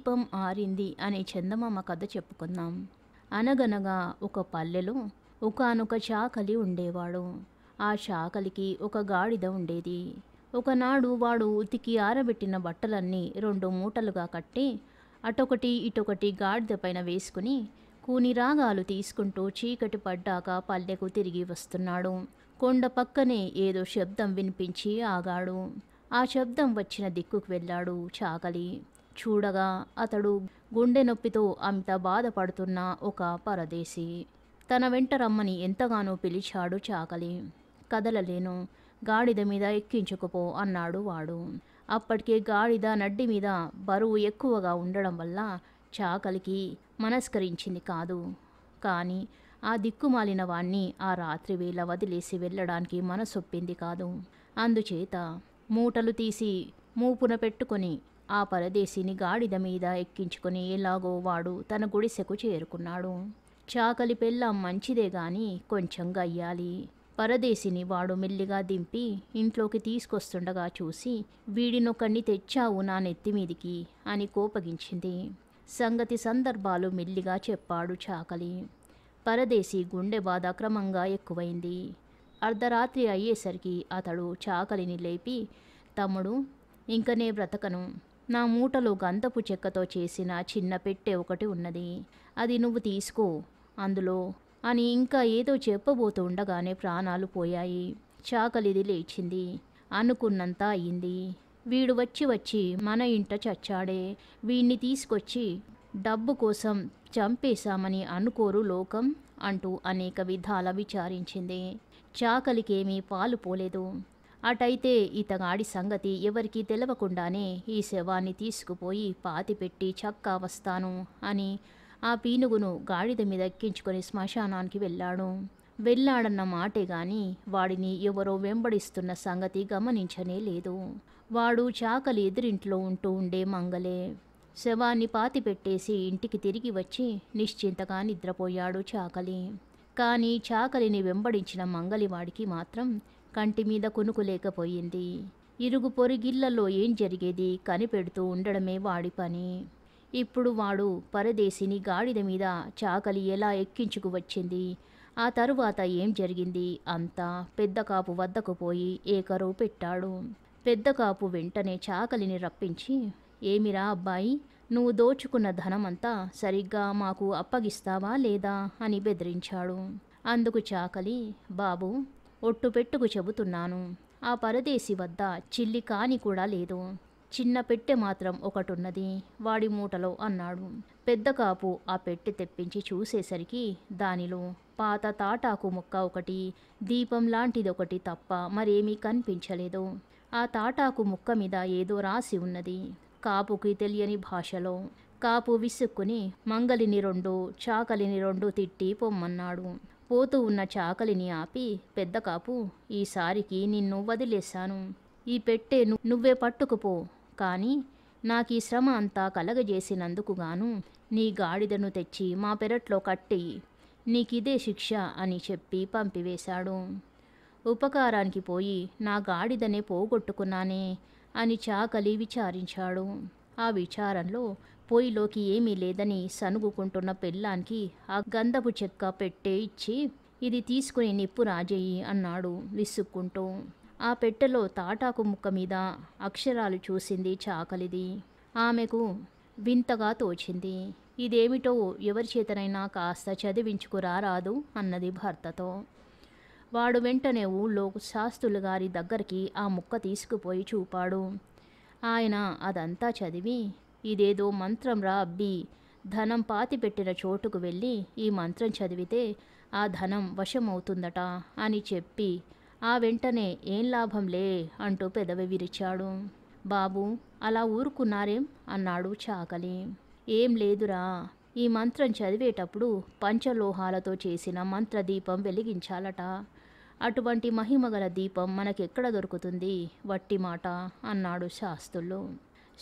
దీపం ఆరింది అనే చందమామ కథ చెప్పుకుందాం అనగనగా ఒక పల్లెలో ఒకనొక చాకలి ఉండేవాడు ఆ చాకలికి ఒక గాడిద ఉండేది ఒకనాడు వాడు ఉతికి ఆరబెట్టిన బట్టలన్నీ రెండు మూటలుగా కట్టి అటొకటి ఇటొకటి గాడిద పైన వేసుకుని కూని రాగాలు తీసుకుంటూ చీకటి పడ్డాక పల్లెకు తిరిగి వస్తున్నాడు కొండ పక్కనే ఏదో శబ్దం వినిపించి ఆగాడు ఆ శబ్దం వచ్చిన దిక్కుకు వెళ్ళాడు చాకలి చూడగా అతడు గుండె నొప్పితో అంత బాధపడుతున్న ఒక పరదేశి తన వెంట రమ్మని ఎంతగానో పిలిచాడు చాకలి కదలలేను గాడిద మీద ఎక్కించుకుపో అన్నాడు వాడు అప్పటికే గాడిద నడ్డి మీద బరువు ఎక్కువగా ఉండడం వల్ల చాకలికి మనస్కరించింది కాదు కానీ ఆ దిక్కుమాలిన వాణ్ణి ఆ రాత్రి వేళ వదిలేసి వెళ్ళడానికి మనసొప్పింది కాదు అందుచేత మూటలు తీసి మూపున పెట్టుకొని ఆ పరదేశిని గాడిద మీద ఎక్కించుకుని ఎలాగో వాడు తన గుడిసెకు చేరుకున్నాడు చాకలి పెళ్ళ మంచిదే గాని కొంచెం గయ్యాలి పరదేశిని వాడు మెల్లిగా దింపి ఇంట్లోకి తీసుకొస్తుండగా చూసి వీడినొకణ్ణి తెచ్చావు నా నెత్తి మీదికి అని కోపగించింది సంగతి సందర్భాలు మెల్లిగా చెప్పాడు చాకలి పరదేశి గుండె బాధ క్రమంగా ఎక్కువైంది అర్ధరాత్రి అయ్యేసరికి అతడు చాకలిని లేపి తమ్ముడు ఇంకనే బ్రతకను నా మూటలో గంధపు చెక్కతో చేసిన చిన్న పెట్టె ఒకటి ఉన్నది అది నువ్వు తీసుకో అందులో అని ఇంకా ఏదో చెప్పబోతూ ఉండగానే ప్రాణాలు పోయాయి చాకలిది లేచింది అనుకున్నంత అయింది వీడు వచ్చి వచ్చి మన ఇంట చచ్చాడే వీణ్ణి తీసుకొచ్చి డబ్బు కోసం చంపేశామని అనుకోరు లోకం అంటూ అనేక విధాల విచారించింది చాకలికేమీ పాలు పోలేదు అటైతే ఇతగాడి సంగతి ఎవరికీ తెలవకుండానే ఈ శవాన్ని తీసుకుపోయి పాతిపెట్టి చక్కా వస్తాను అని ఆ పీనుగును గాడిద మీద ఎక్కించుకొని శ్మశానానికి వెళ్ళాడు వెళ్ళాడన్న మాటే గాని వాడిని ఎవరో వెంబడిస్తున్న సంగతి గమనించనే లేదు వాడు చాకలి ఎదురింట్లో ఉంటూ ఉండే మంగలే శవాన్ని పాతిపెట్టేసి ఇంటికి తిరిగి వచ్చి నిశ్చింతగా నిద్రపోయాడు చాకలి కానీ చాకలిని వెంబడించిన మంగలివాడికి మాత్రం కంటి మీద కొనుకు లేకపోయింది ఇరుగు పొరిగిళ్లలో ఏం జరిగేది కనిపెడుతూ ఉండడమే వాడి పని ఇప్పుడు వాడు పరదేశిని గాడిద మీద చాకలి ఎలా ఎక్కించుకు వచ్చింది ఆ తరువాత ఏం జరిగింది అంతా పెద్ద కాపు వద్దకు పోయి ఏకరో పెట్టాడు పెద్ద కాపు వెంటనే చాకలిని రప్పించి ఏమిరా అబ్బాయి నువ్వు దోచుకున్న ధనమంతా సరిగ్గా మాకు అప్పగిస్తావా లేదా అని బెదిరించాడు అందుకు చాకలి బాబు ఒట్టు పెట్టుకు చెబుతున్నాను ఆ పరదేశి వద్ద చిల్లి కాని కూడా లేదు చిన్న పెట్టె మాత్రం ఒకటున్నది వాడి మూటలో అన్నాడు పెద్ద కాపు ఆ పెట్టె తెప్పించి చూసేసరికి దానిలో పాత తాటాకు ముక్క ఒకటి దీపం లాంటిదొకటి తప్ప మరేమీ కనిపించలేదు ఆ తాటాకు ముక్క మీద ఏదో రాసి ఉన్నది కాపుకి తెలియని భాషలో కాపు విసుక్కుని మంగలిని రెండు చాకలిని రెండు తిట్టి పొమ్మన్నాడు పోతూ ఉన్న చాకలిని ఆపి పెద్ద కాపు ఈసారికి నిన్ను వదిలేశాను ఈ పెట్టే నువ్వే పట్టుకుపో కానీ నాకు ఈ శ్రమ అంతా కలగజేసినందుకు గాను నీ గాడిదను తెచ్చి మా పెరట్లో కట్టేయి నీకిదే శిక్ష అని చెప్పి పంపివేశాడు ఉపకారానికి పోయి నా గాడిదనే పోగొట్టుకున్నానే అని చాకలి విచారించాడు ఆ విచారంలో పొయ్యిలోకి ఏమీ లేదని సనుగుకుంటున్న పెళ్ళానికి ఆ గంధపు చెక్క పెట్టే ఇచ్చి ఇది తీసుకుని నిప్పు రాజేయి అన్నాడు విసుక్కుంటూ ఆ పెట్టెలో తాటాకు ముక్క మీద అక్షరాలు చూసింది చాకలిది ఆమెకు వింతగా తోచింది ఇదేమిటో ఎవరి చేతనైనా కాస్త చదివించుకురా రాదు అన్నది భర్తతో వాడు వెంటనే ఊళ్ళో శాస్తులు గారి దగ్గరికి ఆ ముక్క తీసుకుపోయి చూపాడు ఆయన అదంతా చదివి ఇదేదో మంత్రంరా అబ్బి ధనం పాతిపెట్టిన చోటుకు వెళ్ళి ఈ మంత్రం చదివితే ఆ ధనం వశమవుతుందట అని చెప్పి ఆ వెంటనే ఏం లాభంలే అంటూ పెదవి విరిచాడు బాబు అలా ఊరుకున్నారేం అన్నాడు చాకలి ఏం లేదురా ఈ మంత్రం చదివేటప్పుడు పంచలోహాలతో చేసిన మంత్రదీపం వెలిగించాలట అటువంటి మహిమగల దీపం మనకెక్కడ దొరుకుతుంది వట్టి మాట అన్నాడు శాస్త్రులు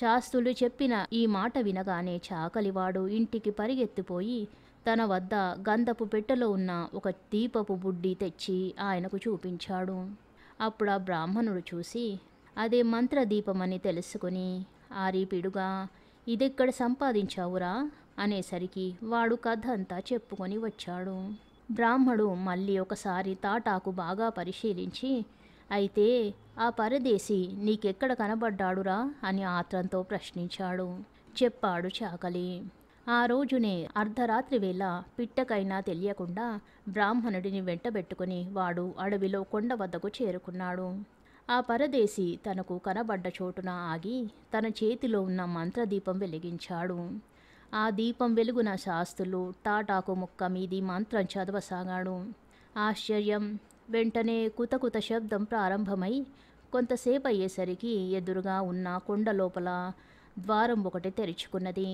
శాస్త్రులు చెప్పిన ఈ మాట వినగానే చాకలివాడు ఇంటికి పరిగెత్తిపోయి తన వద్ద గంధపు పెట్టెలో ఉన్న ఒక దీపపు బుడ్డి తెచ్చి ఆయనకు చూపించాడు అప్పుడు ఆ బ్రాహ్మణుడు చూసి అదే మంత్రదీపమని తెలుసుకుని ఆరిపిడుగా ఇదెక్కడ సంపాదించావురా అనేసరికి వాడు కథ అంతా చెప్పుకొని వచ్చాడు బ్రాహ్మడు మళ్ళీ ఒకసారి తాటాకు బాగా పరిశీలించి అయితే ఆ పరదేశి నీకెక్కడ కనబడ్డాడురా అని ఆత్రంతో ప్రశ్నించాడు చెప్పాడు చాకలి ఆ రోజునే అర్ధరాత్రి వేళ పిట్టకైనా తెలియకుండా బ్రాహ్మణుడిని వెంటబెట్టుకుని వాడు అడవిలో కొండ వద్దకు చేరుకున్నాడు ఆ పరదేశి తనకు కనబడ్డ చోటున ఆగి తన చేతిలో ఉన్న మంత్రదీపం వెలిగించాడు ఆ దీపం వెలుగున శాస్తులు టాటాకు ముక్క మీది మంత్రం చదవసాగాడు ఆశ్చర్యం వెంటనే కుతకుత శబ్దం ప్రారంభమై కొంతసేపు అయ్యేసరికి ఎదురుగా ఉన్న కొండ లోపల ద్వారం ఒకటి తెరుచుకున్నది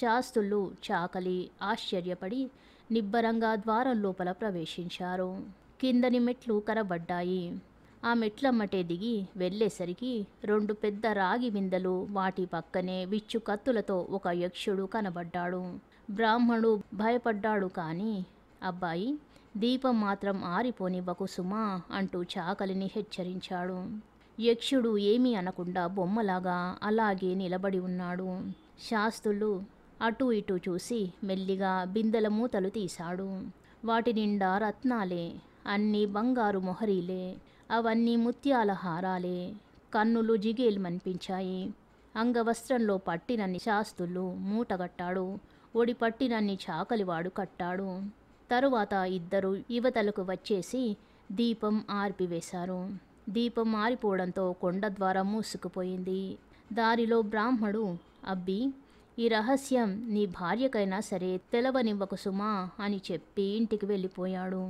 శాస్త్రులు చాకలి ఆశ్చర్యపడి నిబ్బరంగా ద్వారం లోపల ప్రవేశించారు కిందని మెట్లు కనబడ్డాయి ఆ మెట్లమ్మటే దిగి వెళ్ళేసరికి రెండు పెద్ద రాగి విందలు వాటి పక్కనే విచ్చు కత్తులతో ఒక యక్షుడు కనబడ్డాడు బ్రాహ్మణుడు భయపడ్డాడు కానీ అబ్బాయి దీపం మాత్రం ఆరిపోనివ్వకు సుమా అంటూ చాకలిని హెచ్చరించాడు యక్షుడు ఏమీ అనకుండా బొమ్మలాగా అలాగే నిలబడి ఉన్నాడు శాస్త్రులు అటు ఇటు చూసి మెల్లిగా బిందెల మూతలు తీశాడు వాటి నిండా రత్నాలే అన్నీ బంగారు మొహరీలే అవన్నీ ముత్యాల హారాలే కన్నులు జిగేల్మనిపించాయి అంగవస్త్రంలో పట్టినన్ని శాస్తులు మూటగట్టాడు ఒడి పట్టినన్ని చాకలివాడు కట్టాడు తరువాత ఇద్దరు యువతలకు వచ్చేసి దీపం ఆర్పివేశారు దీపం ఆరిపోవడంతో కొండ ద్వారా మూసుకుపోయింది దారిలో బ్రాహ్మడు అబ్బి ఈ రహస్యం నీ భార్యకైనా సరే తెలవనివ్వకు సుమా అని చెప్పి ఇంటికి వెళ్ళిపోయాడు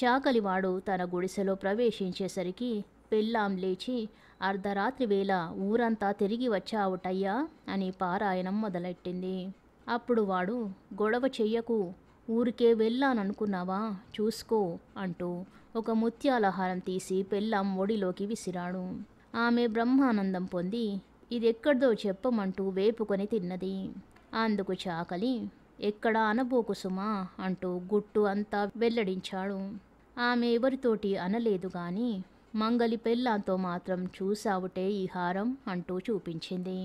చాకలివాడు తన గుడిసెలో ప్రవేశించేసరికి పెళ్ళాం లేచి అర్ధరాత్రి వేళ ఊరంతా తిరిగి వచ్చావుటయ్యా అని పారాయణం మొదలెట్టింది అప్పుడు వాడు గొడవ చెయ్యకు ఊరికే వెళ్ళాననుకున్నావా చూసుకో అంటూ ఒక ముత్యాలహారం తీసి పెళ్ళాం ఒడిలోకి విసిరాడు ఆమె బ్రహ్మానందం పొంది ఎక్కడిదో చెప్పమంటూ వేపుకొని తిన్నది అందుకు చాకలి ఎక్కడ అనబోకు సుమా అంటూ గుట్టు అంతా వెల్లడించాడు ఆమె ఎవరితోటి అనలేదు గాని మంగలి పెళ్ళాంతో మాత్రం చూసావుటే ఈ హారం అంటూ చూపించింది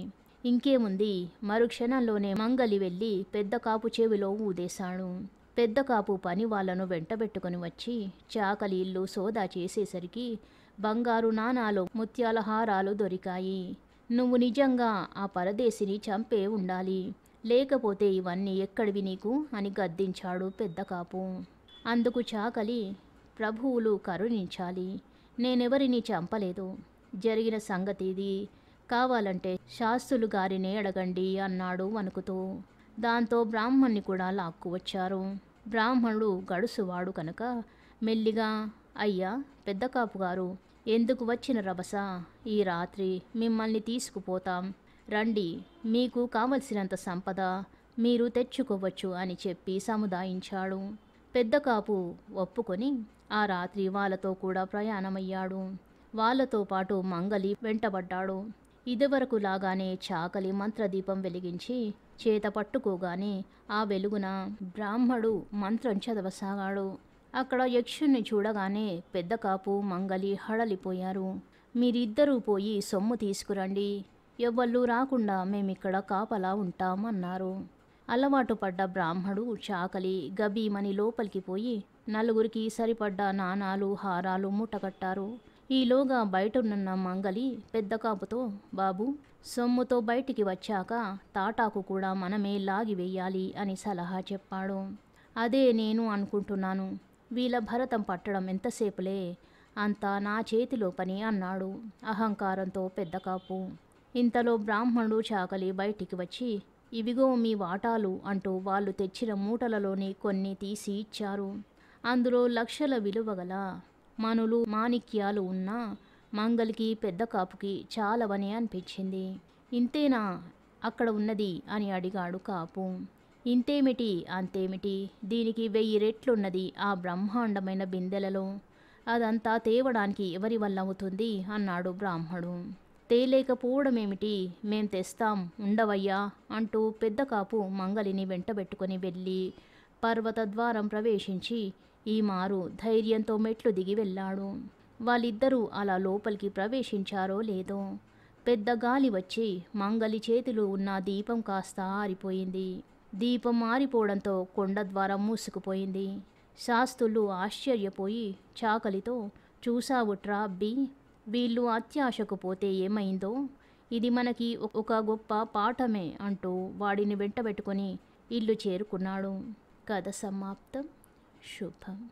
ఇంకేముంది మరుక్షణంలోనే మంగలి వెళ్ళి పెద్ద కాపు చెవిలో ఊదేశాడు పెద్ద కాపు పని వాళ్లను వెంటబెట్టుకుని వచ్చి చాకలి ఇల్లు సోదా చేసేసరికి బంగారు నాణాలు ముత్యాల హారాలు దొరికాయి నువ్వు నిజంగా ఆ పరదేశిని చంపే ఉండాలి లేకపోతే ఇవన్నీ ఎక్కడివి నీకు అని గద్దించాడు పెద్ద కాపు అందుకు చాకలి ప్రభువులు కరుణించాలి నేనెవరిని చంపలేదు జరిగిన సంగతి ఇది కావాలంటే శాస్త్రులు గారినే అడగండి అన్నాడు వణుకుతూ దాంతో బ్రాహ్మణ్ణి కూడా లాక్కు వచ్చారు బ్రాహ్మణుడు గడుసువాడు కనుక మెల్లిగా అయ్యా పెద్ద గారు ఎందుకు వచ్చిన రభస ఈ రాత్రి మిమ్మల్ని తీసుకుపోతాం రండి మీకు కావలసినంత సంపద మీరు తెచ్చుకోవచ్చు అని చెప్పి సముదాయించాడు పెద్ద కాపు ఒప్పుకొని ఆ రాత్రి వాళ్ళతో కూడా ప్రయాణమయ్యాడు వాళ్ళతో పాటు మంగలి వెంటబడ్డాడు ఇదివరకు లాగానే చాకలి మంత్రదీపం వెలిగించి చేత పట్టుకోగానే ఆ వెలుగున బ్రాహ్మడు మంత్రం చదవసాగాడు అక్కడ యక్షుణ్ణి చూడగానే పెద్ద కాపు మంగలి హడలిపోయారు మీరిద్దరూ పోయి సొమ్ము తీసుకురండి ఎవ్వళ్ళు రాకుండా మేమిక్కడ కాపలా ఉంటామన్నారు అలవాటు పడ్డ బ్రాహ్మడు చాకలి గబీమని లోపలికి పోయి నలుగురికి సరిపడ్డ నాణాలు హారాలు ముట్టకట్టారు ఈలోగా బయట ఉన్న మంగలి పెద్ద కాపుతో బాబు సొమ్ముతో బయటికి వచ్చాక తాటాకు కూడా మనమే లాగి వేయాలి అని సలహా చెప్పాడు అదే నేను అనుకుంటున్నాను వీళ్ళ భరతం పట్టడం ఎంతసేపులే అంతా నా చేతిలో పని అన్నాడు అహంకారంతో పెద్ద కాపు ఇంతలో బ్రాహ్మణుడు చాకలి బయటికి వచ్చి ఇవిగో మీ వాటాలు అంటూ వాళ్ళు తెచ్చిన మూటలలోని కొన్ని తీసి ఇచ్చారు అందులో లక్షల విలువగల మనులు మాణిక్యాలు ఉన్నా మంగలికి పెద్ద కాపుకి చాలవని అనిపించింది ఇంతేనా అక్కడ ఉన్నది అని అడిగాడు కాపు ఇంతేమిటి అంతేమిటి దీనికి వెయ్యి రెట్లున్నది ఆ బ్రహ్మాండమైన బిందెలలో అదంతా తేవడానికి ఎవరి వల్ల అవుతుంది అన్నాడు బ్రాహ్మడు తేలేకపోవడమేమిటి మేం తెస్తాం ఉండవయ్యా అంటూ పెద్ద కాపు మంగలిని వెంటబెట్టుకుని వెళ్ళి పర్వత ద్వారం ప్రవేశించి ఈ మారు ధైర్యంతో మెట్లు దిగి వెళ్ళాడు వాళ్ళిద్దరూ అలా లోపలికి ప్రవేశించారో లేదో పెద్ద గాలి వచ్చి మంగలి చేతులు ఉన్న దీపం కాస్త ఆరిపోయింది దీపం ఆరిపోవడంతో కొండ ద్వారం మూసుకుపోయింది శాస్తులు ఆశ్చర్యపోయి చాకలితో చూసావుట్రా అబ్బి వీళ్ళు అత్యాశకు పోతే ఏమైందో ఇది మనకి ఒక గొప్ప పాఠమే అంటూ వాడిని వెంటబెట్టుకుని ఇల్లు చేరుకున్నాడు కథ సమాప్తం 树旁。